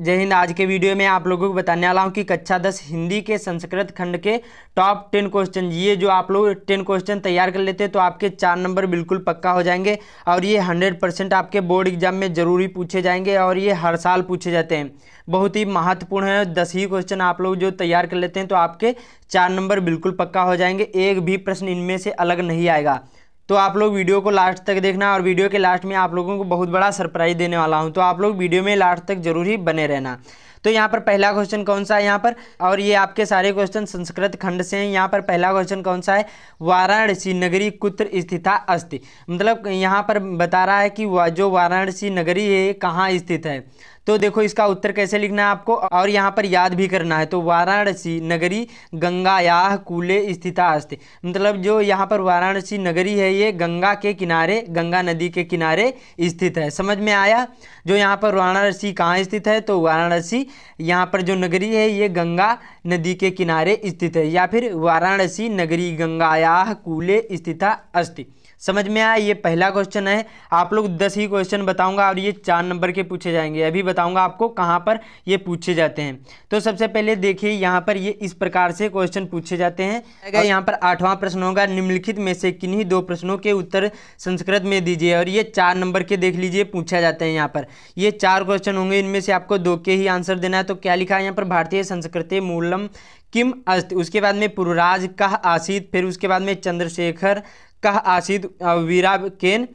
जय हिंद आज के वीडियो में आप लोगों को बताने वाला हूँ कि कक्षा दस हिंदी के संस्कृत खंड के टॉप टेन क्वेश्चन ये जो आप लोग टेन क्वेश्चन तैयार कर लेते हैं तो आपके चार नंबर बिल्कुल पक्का हो जाएंगे और ये हंड्रेड परसेंट आपके बोर्ड एग्जाम में ज़रूरी पूछे जाएंगे और ये हर साल पूछे जाते हैं बहुत ही महत्वपूर्ण है दस ही क्वेश्चन आप लोग जो तैयार कर लेते हैं तो आपके चार नंबर बिल्कुल पक्का हो जाएंगे एक भी प्रश्न इनमें से अलग नहीं आएगा तो आप लोग वीडियो को लास्ट तक देखना और वीडियो के लास्ट में आप लोगों को बहुत बड़ा सरप्राइज़ देने वाला हूँ तो आप लोग वीडियो में लास्ट तक जरूर ही बने रहना तो यहाँ पर पहला क्वेश्चन कौन सा है यहाँ पर और ये आपके सारे क्वेश्चन संस्कृत खंड से हैं यहाँ पर पहला क्वेश्चन कौन सा है वाराणसी नगरी कुत्र स्थित अस्थि मतलब यहाँ पर बता रहा है कि जो वाराणसी नगरी है कहाँ स्थित है तो देखो इसका उत्तर कैसे लिखना है आपको और यहाँ पर याद भी करना है तो वाराणसी नगरी गंगायाह कूले स्थितास्त मतलब जो यहाँ पर वाराणसी नगरी है ये गंगा के किनारे गंगा नदी के किनारे स्थित है समझ में आया जो यहाँ पर वाराणसी कहाँ स्थित है तो वाराणसी यहाँ पर जो नगरी है ये गंगा नदी के किनारे स्थित है या फिर वाराणसी नगरी गंगायाह कूले स्थित अस्थि समझ में आया ये पहला क्वेश्चन है आप लोग दस ही क्वेश्चन बताऊंगा और ये चार नंबर के पूछे जाएंगे अभी बताऊंगा आपको कहाँ पर ये पूछे जाते हैं तो सबसे पहले देखिए यहाँ पर ये इस प्रकार से क्वेश्चन पूछे जाते हैं अगर यहाँ पर आठवां प्रश्न होगा निम्नलिखित में से किन्हीं दो प्रश्नों के उत्तर संस्कृत में दीजिए और ये चार नंबर के देख लीजिए पूछा जाते हैं यहाँ पर ये चार क्वेश्चन होंगे इनमें से आपको दो के ही आंसर देना है तो क्या लिखा है यहाँ पर भारतीय संस्कृति मूलम किम अस्त उसके बाद में पुरराज कह आसिद फिर उसके बाद में चंद्रशेखर कह आसिद वीरा केन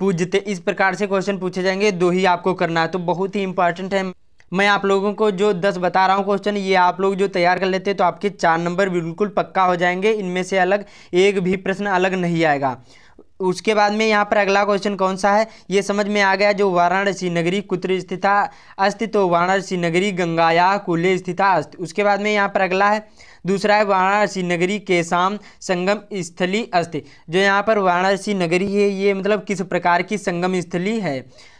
पूजते इस प्रकार से क्वेश्चन पूछे जाएंगे दो ही आपको करना है तो बहुत ही इंपॉर्टेंट है मैं आप लोगों को जो दस बता रहा हूँ क्वेश्चन ये आप लोग जो तैयार कर लेते हैं तो आपके चार नंबर बिल्कुल पक्का हो जाएंगे इनमें से अलग एक भी प्रश्न अलग नहीं आएगा उसके बाद में यहाँ पर अगला क्वेश्चन कौन सा है ये समझ में आ गया जो वाराणसी नगरी कुत्र स्थित अस्त तो वाराणसी नगरी गंगाया कुल्ले स्थित अस्त उसके बाद में यहाँ पर अगला है दूसरा है वाराणसी नगरी के शाम संगम स्थली अस्थ जो यहाँ पर वाराणसी नगरी है ये मतलब किस प्रकार की संगम स्थली है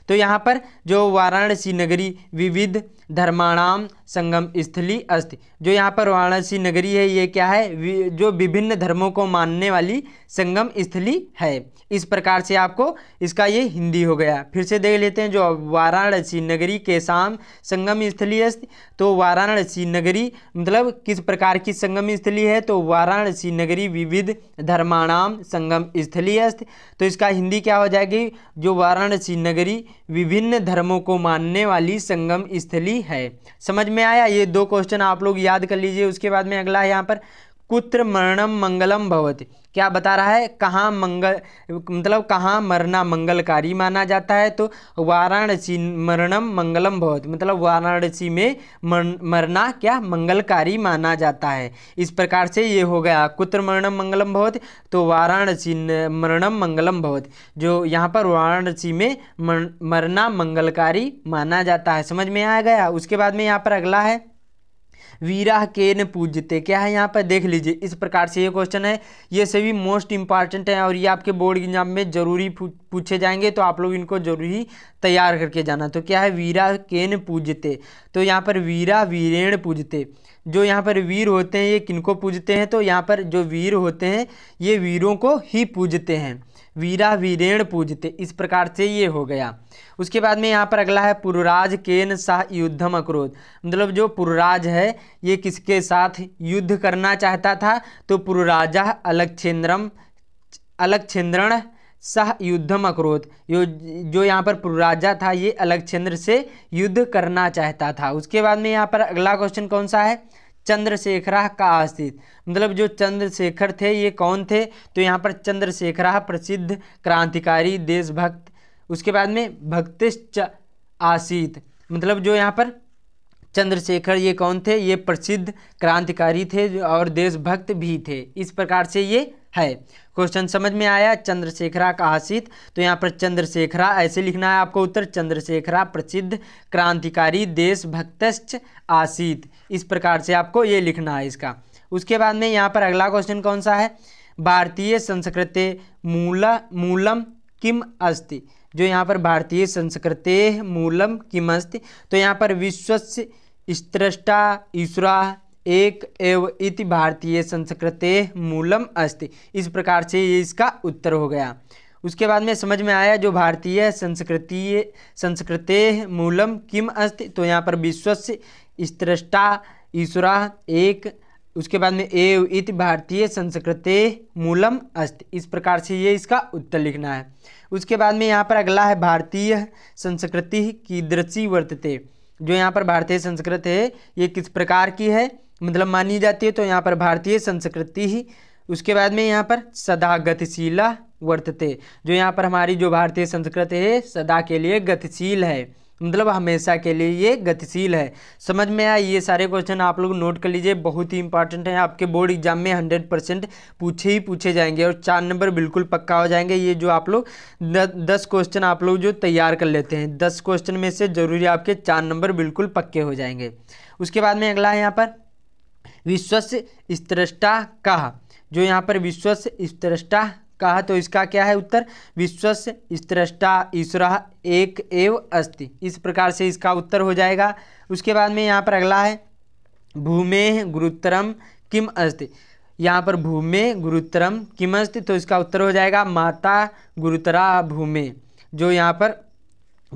तो यहाँ पर जो वाराणसी नगरी विविध धर्माणाम संगम स्थली अस्त जो यहाँ पर वाराणसी नगरी है ये क्या है जो विभिन्न धर्मों को मानने वाली संगम स्थली है इस प्रकार से आपको इसका ये हिंदी हो गया फिर से देख लेते हैं जो वाराणसी नगरी के शाम संगम स्थली अस्त तो वाराणसी नगरी मतलब किस प्रकार की संगम स्थली है तो वाराणसी नगरी विविध धर्माणाम संगम स्थली अस्त तो इसका हिंदी क्या हो जाएगी जो वाराणसी नगरी विभिन्न धर्मों को मानने वाली संगम स्थली है समझ में आया ये दो क्वेश्चन आप लोग याद कर लीजिए उसके बाद में अगला है यहाँ पर कुत्र मरणम मंगलम भवति क्या बता रहा है कहाँ मंगल मतलब कहाँ मरना मंगलकारी माना जाता है तो वाराणसी मरणम मंगलम भवति मतलब वाराणसी में मर, मरना क्या मंगलकारी माना जाता है इस प्रकार से ये हो गया कुत्र मरणम मंगलम भवति तो वाराणसी मरणम मंगलम भवति जो यहाँ पर वाराणसी में मर, मरना मंगलकारी माना जाता है समझ में आ गया उसके बाद में यहाँ पर अगला है वीरा के न पूजते क्या है यहाँ पर देख लीजिए इस प्रकार से ये क्वेश्चन है ये सभी मोस्ट इंपॉर्टेंट है और ये आपके बोर्ड एग्जाम में जरूरी पूछे जाएंगे तो आप लोग इनको जरूरी तैयार करके जाना तो क्या है वीरा केन पूजते तो यहाँ पर वीरा वीरेण पूजते जो यहाँ पर वीर होते हैं ये किनको पूजते हैं तो यहाँ पर जो वीर होते हैं ये वीरों को ही पूजते हैं वीरा वीरेण पूजते इस प्रकार से ये हो गया उसके बाद में यहाँ पर अगला है पुरुराज केन सह युद्धम अक्रोध मतलब जो पुरुराज है ये किसके साथ युद्ध करना चाहता था तो पुरुराजा अलक्षेन्द्रम अलक्षेन्द्रण सह युद्धम अक्रोध यो जो यहाँ पर पुरराजा था ये अलक्षेंद्र से युद्ध करना चाहता था उसके बाद में यहाँ पर अगला क्वेश्चन कौन सा है चंद्रशेखरा का आश्रित मतलब जो चंद्रशेखर थे ये कौन थे तो यहाँ पर चंद्रशेखरा प्रसिद्ध क्रांतिकारी देशभक्त उसके बाद में भक्तिश्च आसित मतलब जो यहाँ पर चंद्रशेखर ये कौन थे ये प्रसिद्ध क्रांतिकारी थे और देशभक्त भी थे इस प्रकार से ये है क्वेश्चन समझ में आया चंद्रशेखरा का आशित तो यहाँ पर चंद्रशेखरा ऐसे लिखना है आपको उत्तर चंद्रशेखरा प्रसिद्ध क्रांतिकारी देशभक्त आशित इस प्रकार से आपको ये लिखना है इसका उसके बाद में यहाँ पर अगला क्वेश्चन कौन सा है भारतीय संस्कृत मूल मूलम किम अस्ति जो यहाँ पर भारतीय संस्कृत मूलम किम अस्ति तो यहाँ पर विश्वस्य स्त्रष्टा ईश्वरा एक एव इति भारतीय संस्कृते मूलम अस्ति इस प्रकार से ये इसका उत्तर हो गया उसके बाद में समझ में आया जो भारतीय संस्कृति संस्कृते मूलम किम अस्ति तो यहाँ पर विश्वस्य स्त्रष्टा ईश्वरा एक उसके बाद में एव इत भारतीय संस्कृत मूलम अस्त इस प्रकार से ये इसका उत्तर लिखना है उसके बाद में यहाँ पर अगला है भारतीय संस्कृति की दृश्य वर्तते जो यहाँ पर भारतीय संस्कृत है ये किस प्रकार की है मतलब मानी जाती है तो यहाँ पर भारतीय संस्कृति ही उसके बाद में यहाँ पर सदा गतिशीला वर्तते जो यहाँ पर हमारी जो भारतीय संस्कृति है सदा के लिए गतिशील है मतलब हमेशा के लिए ये गतिशील है समझ में आया ये सारे क्वेश्चन आप लोग नोट कर लीजिए बहुत ही इंपॉर्टेंट है आपके बोर्ड एग्जाम में हंड्रेड परसेंट पूछे ही पूछे जाएंगे और चार नंबर बिल्कुल पक्का हो जाएंगे ये जो आप लोग दस क्वेश्चन आप लोग जो तैयार कर लेते हैं दस क्वेश्चन में से जरूरी आपके चार नंबर बिल्कुल पक्के हो जाएंगे उसके बाद में अगला है यहाँ पर विश्वस स्तृष्टा कहा जो यहाँ पर विश्वस स्तृष्टा कहा तो इसका क्या है उत्तर विश्वस्य स्त्रष्टा ईश्वर एक एव अस्ति इस प्रकार से इसका उत्तर हो जाएगा उसके बाद में यहाँ पर अगला है भूमे गुरुत्तरम किम अस्ति यहाँ पर भूमे गुरुत्तरम किम अस्ति तो इसका उत्तर हो जाएगा माता गुरुतरा भूमे जो यहाँ पर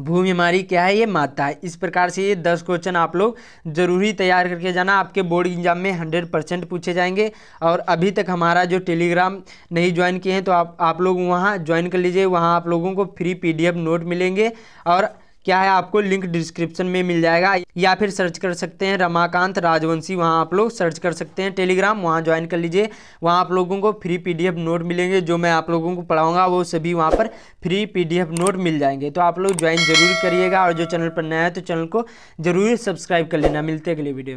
भूमि हमारी क्या है ये माता है इस प्रकार से ये दस क्वेश्चन आप लोग जरूरी तैयार करके जाना आपके बोर्ड एग्जाम में हंड्रेड परसेंट पूछे जाएंगे और अभी तक हमारा जो टेलीग्राम नहीं ज्वाइन किए हैं तो आप आप लोग वहाँ ज्वाइन कर लीजिए वहाँ आप लोगों को फ्री पीडीएफ नोट मिलेंगे और क्या है आपको लिंक डिस्क्रिप्शन में मिल जाएगा या फिर सर्च कर सकते हैं रमाकांत राजवंशी वहाँ आप लोग सर्च कर सकते हैं टेलीग्राम वहाँ ज्वाइन कर लीजिए वहाँ आप लोगों को फ्री पीडीएफ नोट मिलेंगे जो मैं आप लोगों को पढ़ाऊँगा वो सभी वहाँ पर फ्री पीडीएफ नोट मिल जाएंगे तो आप लोग ज्वाइन जरूर करिएगा और जो चैनल पर नया है तो चैनल को जरूर सब्सक्राइब कर लेना मिलते अगले वीडियो में